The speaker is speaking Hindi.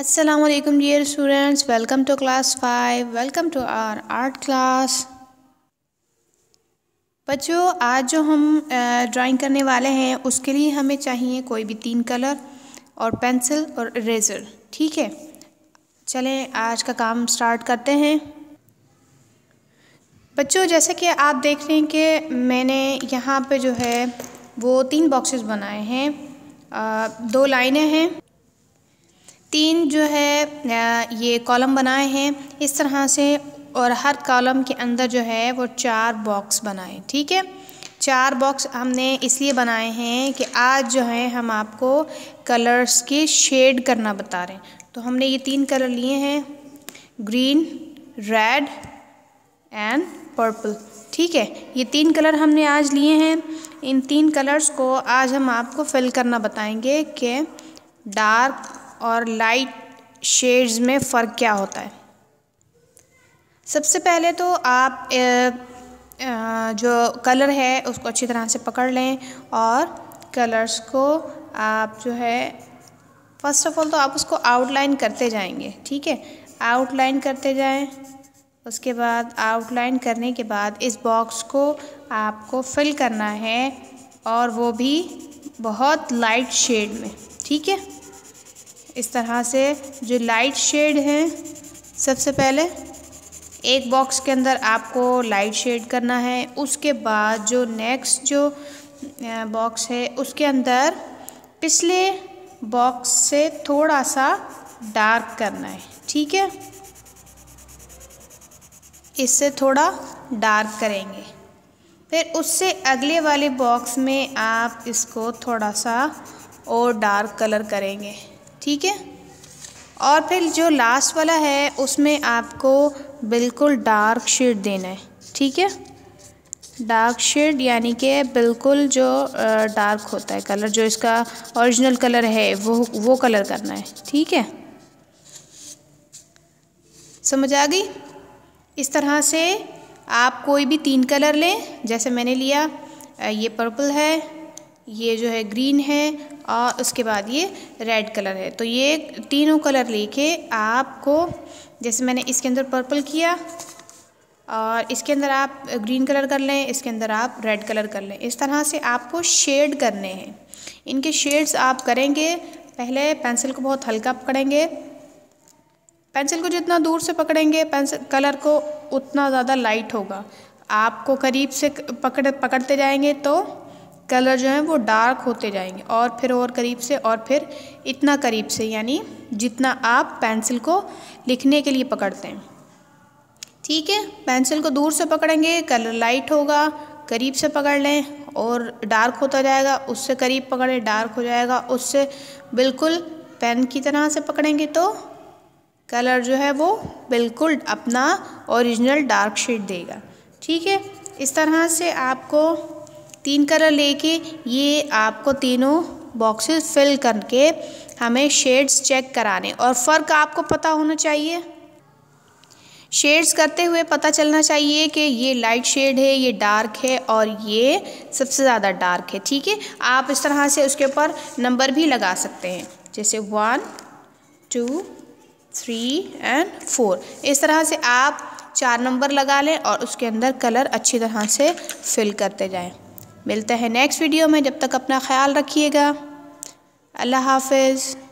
अस्सलाम वालेकुम dear students welcome to class five welcome to R art class बच्चों आज जो हम ड्राइंग करने वाले हैं उसके लिए हमें चाहिए कोई भी तीन कलर और पेंसिल और इरेज़र ठीक है चलें आज का काम स्टार्ट करते हैं बच्चों जैसे कि आप देख रहे हैं कि मैंने यहाँ पे जो है वो तीन बॉक्सेस बनाए हैं दो लाइनें हैं तीन जो है ये कॉलम बनाए हैं इस तरह से और हर कॉलम के अंदर जो है वो चार बॉक्स बनाए ठीक है चार बॉक्स हमने इसलिए बनाए हैं कि आज जो है हम आपको कलर्स के शेड करना बता रहे हैं तो हमने ये तीन कलर लिए हैं ग्रीन रेड एंड पर्पल ठीक है ये तीन कलर हमने आज लिए हैं इन तीन कलर्स को आज हम आपको फिल करना बताएंगे कि डार्क और लाइट शेड्स में फ़र्क क्या होता है सबसे पहले तो आप जो कलर है उसको अच्छी तरह से पकड़ लें और कलर्स को आप जो है फ़र्स्ट ऑफ़ ऑल तो आप उसको आउटलाइन करते जाएंगे ठीक है आउटलाइन करते जाएं उसके बाद आउटलाइन करने के बाद इस बॉक्स को आपको फिल करना है और वो भी बहुत लाइट शेड में ठीक है इस तरह से जो लाइट शेड हैं सबसे पहले एक बॉक्स के अंदर आपको लाइट शेड करना है उसके बाद जो नेक्स्ट जो बॉक्स है उसके अंदर पिछले बॉक्स से थोड़ा सा डार्क करना है ठीक है इससे थोड़ा डार्क करेंगे फिर उससे अगले वाले बॉक्स में आप इसको थोड़ा सा और डार्क कलर करेंगे ठीक है और फिर जो लास्ट वाला है उसमें आपको बिल्कुल डार्क शेड देना है ठीक है डार्क शेड यानी कि बिल्कुल जो डार्क होता है कलर जो इसका ओरिजिनल कलर है वो वो कलर करना है ठीक है समझ आ गई इस तरह से आप कोई भी तीन कलर लें जैसे मैंने लिया ये पर्पल है ये जो है ग्रीन है और उसके बाद ये रेड कलर है तो ये तीनों कलर लेके आपको जैसे मैंने इसके अंदर पर्पल किया और इसके अंदर आप ग्रीन कलर कर लें इसके अंदर आप रेड कलर कर लें इस तरह से आपको शेड करने हैं इनके शेड्स आप करेंगे पहले पेंसिल को बहुत हल्का पकड़ेंगे पेंसिल को जितना दूर से पकड़ेंगे पेंसिल कलर को उतना ज़्यादा लाइट होगा आपको करीब से पकड़ पकड़ते जाएंगे तो कलर जो हैं वो डार्क होते जाएंगे और फिर और करीब से और फिर इतना करीब से यानी जितना आप पेंसिल को लिखने के लिए पकड़ते हैं ठीक है पेंसिल को दूर से पकड़ेंगे कलर लाइट होगा करीब से पकड़ लें और डार्क होता जाएगा उससे करीब पकड़ें डार्क हो जाएगा उससे बिल्कुल पेन की तरह से पकड़ेंगे तो कलर जो है वो बिल्कुल अपना ओरिजिनल डार्क शेड देगा ठीक है इस तरह से आपको तीन कलर लेके ये आपको तीनों बॉक्सेस फिल करके हमें शेड्स चेक कराने और फ़र्क आपको पता होना चाहिए शेड्स करते हुए पता चलना चाहिए कि ये लाइट शेड है ये डार्क है और ये सबसे ज़्यादा डार्क है ठीक है आप इस तरह से उसके ऊपर नंबर भी लगा सकते हैं जैसे one two three and four इस तरह से आप चार नंबर लगा लें और उसके अंदर कलर अच्छी तरह से फिल करते जाएं मिलते हैं नेक्स्ट वीडियो में जब तक अपना ख्याल रखिएगा अल्लाह हाफिज़